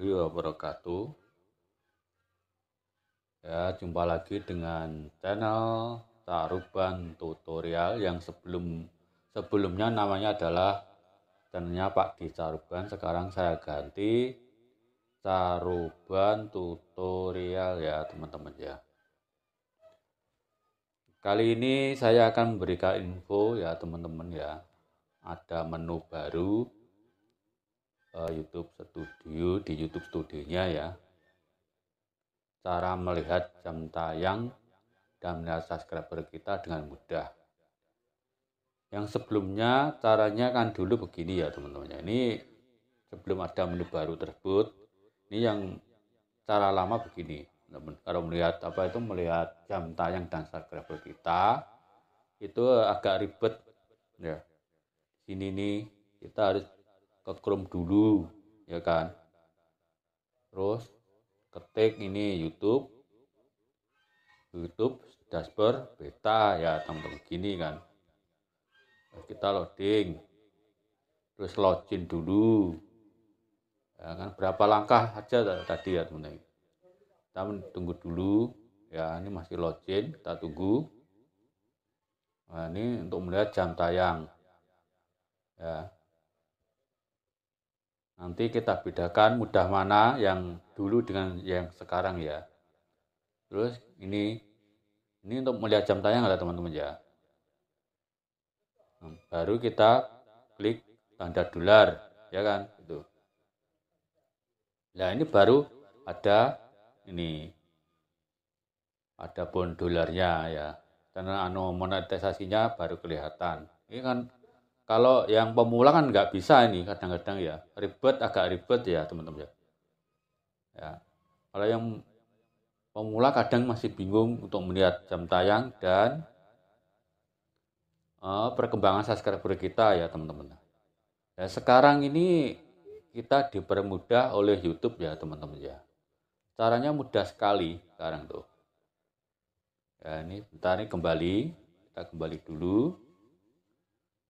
warahmatullahi wabarakatuh. Ya, jumpa lagi dengan channel Taruban Tutorial yang sebelum sebelumnya namanya adalah channelnya Pak Di Taruban. Sekarang saya ganti Taruban Tutorial ya, teman-teman ya. Kali ini saya akan memberikan info ya, teman-teman ya. Ada menu baru uh, YouTube Studio di YouTube Studionya ya. Cara melihat jam tayang dan melihat subscriber kita dengan mudah. Yang sebelumnya caranya kan dulu begini ya teman-teman. Ini sebelum ada menu baru tersebut, ini yang cara lama begini. Kalau melihat apa itu melihat jam tayang dan subscriber kita itu agak ribet ya. Sini nih kita harus ke Chrome dulu ya kan terus ketik ini YouTube YouTube dashboard beta ya teman-teman gini kan terus kita loading terus login dulu ya kan berapa langkah aja tadi ya teman-teman kita tunggu dulu ya ini masih login kita tunggu nah ini untuk melihat jam tayang ya Nanti kita bedakan mudah mana yang dulu dengan yang sekarang ya. Terus ini ini untuk melihat jam tayang ada teman-teman ya. Hmm, baru kita klik tanda dolar ya kan itu. Nah ini baru ada ini ada bond dolarnya ya karena anu monetisasinya baru kelihatan. Ini kan kalau yang pemula kan nggak bisa ini kadang-kadang ya ribet agak ribet ya teman-teman ya. ya. Kalau yang pemula kadang masih bingung untuk melihat jam tayang dan uh, perkembangan subscriber kita ya teman-teman. Ya, sekarang ini kita dipermudah oleh YouTube ya teman-teman ya. Caranya mudah sekali sekarang tuh. Ya, ini bentar ini kembali, kita kembali dulu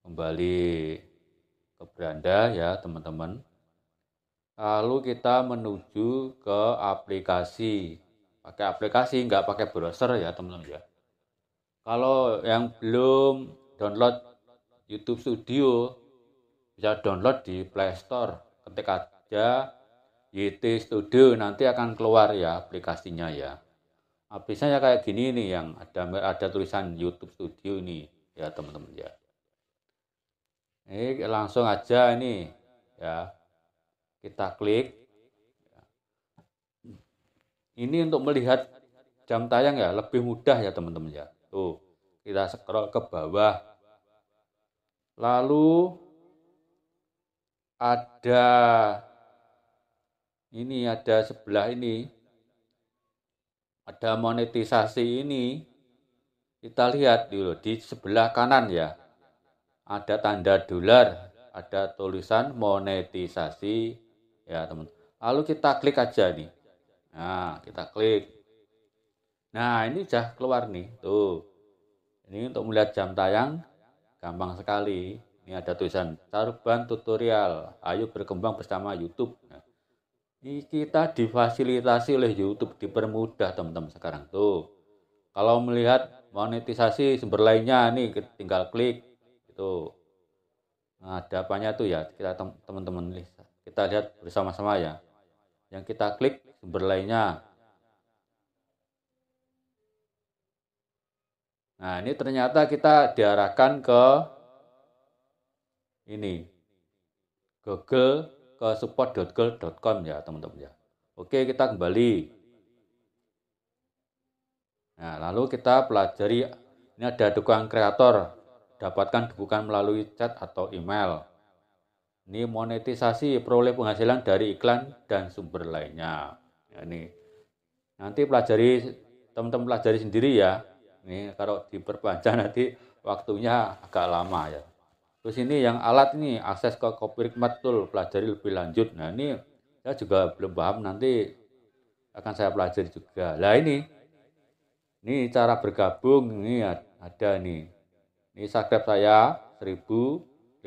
kembali ke beranda ya teman-teman. Lalu kita menuju ke aplikasi. Pakai aplikasi, nggak pakai browser ya teman-teman ya. Kalau yang belum download YouTube Studio, bisa download di Play Store. Ketik aja YT Studio, nanti akan keluar ya aplikasinya ya. Aplikasinya ya kayak gini nih yang ada ada tulisan YouTube Studio ini ya teman-teman ya ini langsung aja ini ya kita klik ini untuk melihat jam tayang ya lebih mudah ya teman-teman ya tuh kita scroll ke bawah lalu ada ini ada sebelah ini ada monetisasi ini kita lihat dulu di sebelah kanan ya ada tanda dolar, ada tulisan monetisasi ya, teman. Lalu kita klik aja nih. Nah, kita klik. Nah, ini sudah keluar nih. Tuh. Ini untuk melihat jam tayang gampang sekali. Ini ada tulisan Sarban Tutorial. Ayo berkembang bersama YouTube. Nah, ini kita difasilitasi oleh YouTube, dipermudah teman-teman sekarang tuh. Kalau melihat monetisasi sumber lainnya nih tinggal klik itu nah, ada apanya tuh ya kita teman-teman kita lihat bersama-sama ya yang kita klik sumber lainnya nah ini ternyata kita diarahkan ke ini Google ke support.google.com ya teman-teman ya oke kita kembali Nah, lalu kita pelajari ini ada dukungan kreator dapatkan bukan melalui chat atau email. Ini monetisasi peroleh penghasilan dari iklan dan sumber lainnya. Ya, ini nanti pelajari teman-teman pelajari sendiri ya. Ini kalau diperpanjang nanti waktunya agak lama ya. Terus ini yang alat ini akses ke copyright tool pelajari lebih lanjut. Nah ini saya juga belum paham nanti akan saya pelajari juga. Nah ini ini cara bergabung ini ada nih ini subscribe saya 1054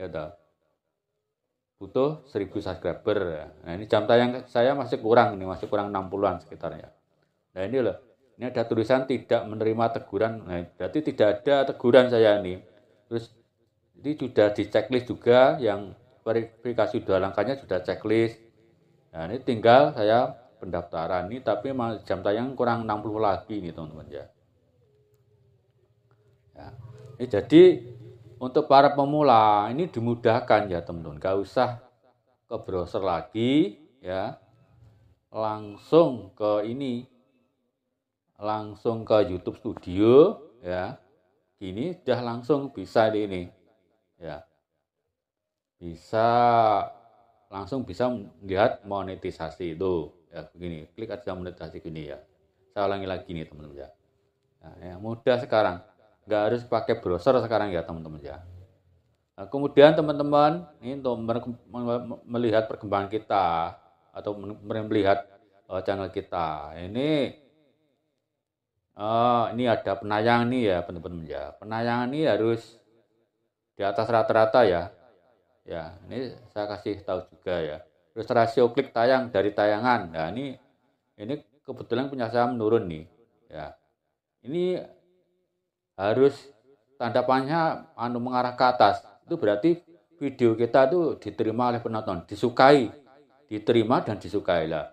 ya toh. Butuh 1000 subscriber. Ya. Nah, ini jam tayang saya masih kurang ini masih kurang 60-an sekitarnya. Nah, ini loh. Ini ada tulisan tidak menerima teguran. Nah, berarti tidak ada teguran saya ini. Terus ini sudah di checklist juga yang verifikasi dua langkahnya sudah checklist. Nah, ini tinggal saya pendaftaran ini tapi jam tayang kurang 60 lagi nih teman-teman ya. Ya. Ini jadi untuk para pemula ini dimudahkan ya teman-teman. Gak usah ke browser lagi ya. Langsung ke ini. Langsung ke YouTube Studio ya. Ini sudah langsung bisa di ini. Ya. Bisa langsung bisa melihat monetisasi itu ya begini klik aja monetisasi gini ya saya ulangi lagi nih teman-teman ya. ya, ya mudah sekarang nggak harus pakai browser sekarang ya teman-teman ya. Nah, kemudian teman-teman ini untuk melihat perkembangan kita atau melihat uh, channel kita ini uh, ini ada penayangan nih ya teman-teman ya. Penayangan ini harus di atas rata-rata ya. Ya, ini saya kasih tahu juga ya. Terus rasio klik tayang dari tayangan. Nah, ini ini kebetulan punya saya menurun nih. Ya. Ini harus tanda panjang anu mengarah ke atas. Itu berarti video kita itu diterima oleh penonton, disukai, diterima dan disukai lah.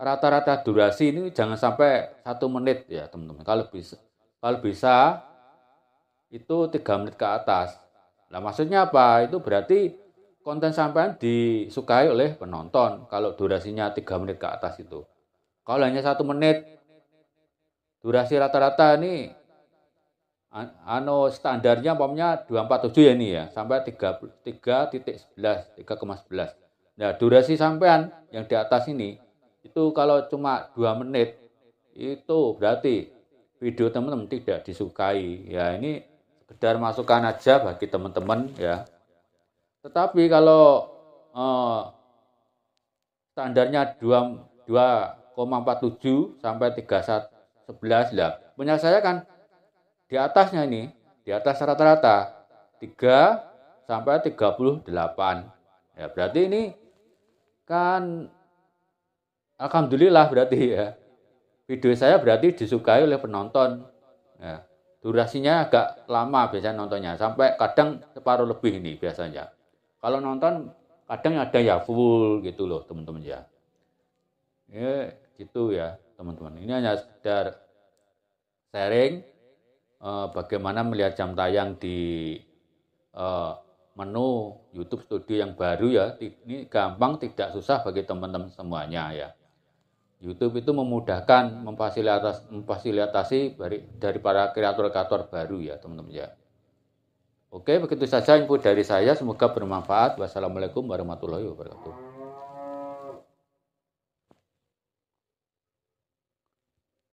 Rata-rata durasi ini jangan sampai satu menit ya teman-teman. Kalau bisa, kalau bisa itu tiga menit ke atas. lah maksudnya apa? Itu berarti konten sampean disukai oleh penonton. Kalau durasinya tiga menit ke atas itu. Kalau hanya satu menit, durasi rata-rata ini ano anu, standarnya umpamanya 247 ya ini ya sampai 3.11 3,11. Nah, durasi sampean yang di atas ini itu kalau cuma 2 menit itu berarti video teman-teman tidak disukai. Ya, ini sekedar masukan aja bagi teman-teman ya. Tetapi kalau eh, standarnya 2 2,47 sampai 311 lah. Punya saya kan di atasnya ini, di atas rata-rata 3 sampai 38. Ya, berarti ini kan alhamdulillah berarti ya. Video saya berarti disukai oleh penonton. Ya, durasinya agak lama biasanya nontonnya, sampai kadang separuh lebih ini biasanya. Kalau nonton kadang ada ya full gitu loh teman-teman ya. Ya, gitu ya teman-teman. Ini hanya sekedar sharing Eh, bagaimana melihat jam tayang di eh, menu YouTube Studio yang baru ya. Ini gampang, tidak susah bagi teman-teman semuanya ya. YouTube itu memudahkan memfasilitasi, memfasilitasi dari, dari para kreator-kreator baru ya teman-teman ya. Oke, begitu saja info dari saya. Semoga bermanfaat. Wassalamualaikum warahmatullahi wabarakatuh.